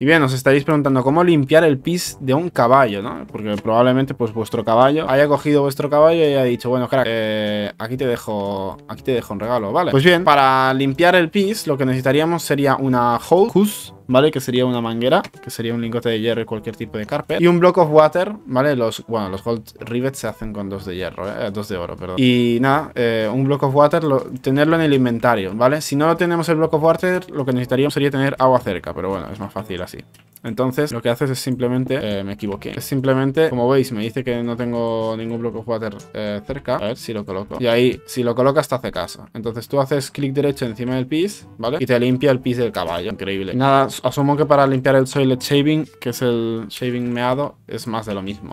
Y bien, os estaréis preguntando cómo limpiar el pis de un caballo, ¿no? Porque probablemente pues vuestro caballo haya cogido vuestro caballo y haya dicho, bueno, crack, eh, aquí te dejo aquí te dejo un regalo, ¿vale? Pues bien, para limpiar el pis lo que necesitaríamos sería una hose, ¿vale? Que sería una manguera, que sería un lingote de hierro y cualquier tipo de carpet. Y un block of water, ¿vale? Los, bueno, los gold rivets se hacen con dos de hierro, ¿eh? Eh, dos de oro, perdón. Y nada, eh, un block of water, tenerlo en el inventario, ¿vale? Si no tenemos el block of water, lo que necesitaríamos sería tener agua cerca, pero bueno, es más fácil así. Entonces lo que haces es simplemente, eh, me equivoqué, es simplemente, como veis, me dice que no tengo ningún bloque water eh, cerca, a ver si lo coloco. Y ahí, si lo colocas te hace caso. Entonces tú haces clic derecho encima del pis, ¿vale? Y te limpia el pis del caballo, increíble. Nada, asumo que para limpiar el soil shaving, que es el shaving meado, es más de lo mismo.